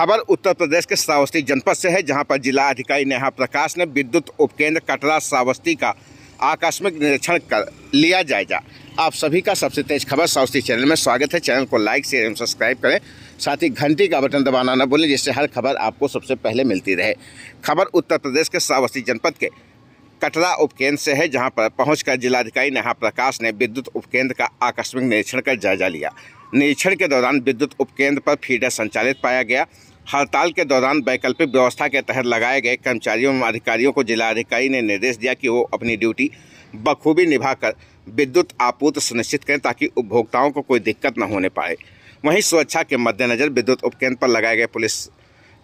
खबर उत्तर प्रदेश के श्रावस्ती जनपद से है जहां पर जिला अधिकारी नेहा प्रकाश ने विद्युत उपकेंद्र कटरा श्रावस्ती का आकस्मिक निरीक्षण कर लिया जायजा आप सभी का सबसे तेज खबर श्रावस्ती चैनल में स्वागत है चैनल को लाइक शेयर एवं सब्सक्राइब करें साथ ही घंटी का बटन दबाना न भूलें जिससे हर खबर आपको सबसे पहले मिलती रहे खबर उत्तर प्रदेश के श्रावस्ती जनपद के कटरा उपकेंद्र से है जहां पर पहुंचकर जिलाधिकारी नेहा प्रकाश ने विद्युत उपकेंद्र का आकस्मिक निरीक्षण कर जायजा लिया निरीक्षण के दौरान विद्युत उपकेंद्र पर फीडर संचालित पाया गया हड़ताल के दौरान वैकल्पिक व्यवस्था के तहत लगाए गए कर्मचारियों एवं अधिकारियों को जिलाधिकारी ने निर्देश दिया कि वो अपनी ड्यूटी बखूबी निभाकर विद्युत आपूर्ति सुनिश्चित करें ताकि उपभोक्ताओं को कोई दिक्कत न होने पाए वहीं सुरक्षा के मद्देनज़र विद्युत उपकेंद्र पर लगाए गए पुलिस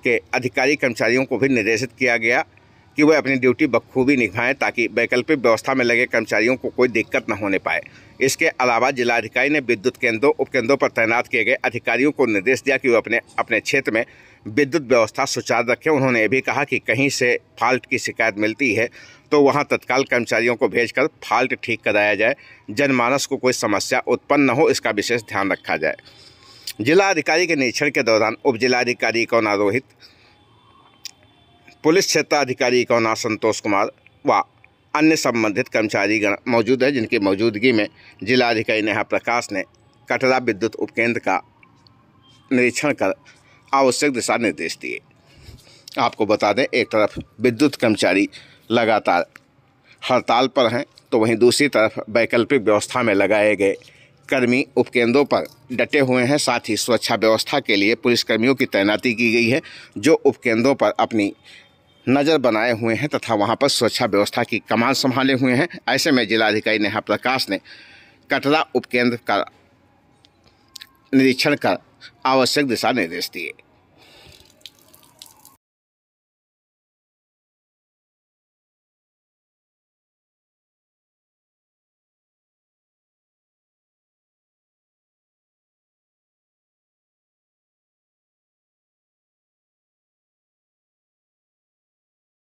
के अधिकारी कर्मचारियों को भी निर्देशित किया गया कि वे अपनी ड्यूटी बखूबी निभाएं ताकि वैकल्पिक व्यवस्था में लगे कर्मचारियों को कोई दिक्कत न होने पाए इसके अलावा जिलाधिकारी ने विद्युत केंद्रों उपकेंद्रों पर तैनात किए गए अधिकारियों को निर्देश दिया कि वे अपने अपने क्षेत्र में विद्युत व्यवस्था सुचारू रखें उन्होंने ये भी कहा कि कहीं से फाल्ट की शिकायत मिलती है तो वहाँ तत्काल कर्मचारियों को भेजकर फाल्ट ठीक कराया जाए जनमानस को कोई समस्या उत्पन्न न हो इसका विशेष ध्यान रखा जाए जिलाधिकारी के निरीक्षण के दौरान उप जिलाधिकारी कौना रोहित पुलिस क्षेत्राधिकारी कौना संतोष कुमार व अन्य संबंधित कर्मचारीगण मौजूद है जिनकी मौजूदगी में जिलाधिकारी नेहा प्रकाश ने कटरा विद्युत उपकेंद्र का निरीक्षण कर आवश्यक दिशा निर्देश दिए आपको बता दें एक तरफ विद्युत कर्मचारी लगातार हड़ताल पर हैं तो वहीं दूसरी तरफ वैकल्पिक व्यवस्था में लगाए गए कर्मी उपकेंद्रों पर डटे हुए हैं साथ ही सुरक्षा व्यवस्था के लिए पुलिसकर्मियों की तैनाती की गई है जो उपकेंद्रों पर अपनी नजर बनाए हुए हैं तथा वहाँ पर सुरक्षा व्यवस्था की कमान संभाले हुए हैं ऐसे में जिलाधिकारी नेहा प्रकाश ने कटरा उपकेंद्र का निरीक्षण कर आवश्यक दिशा निर्देश दिए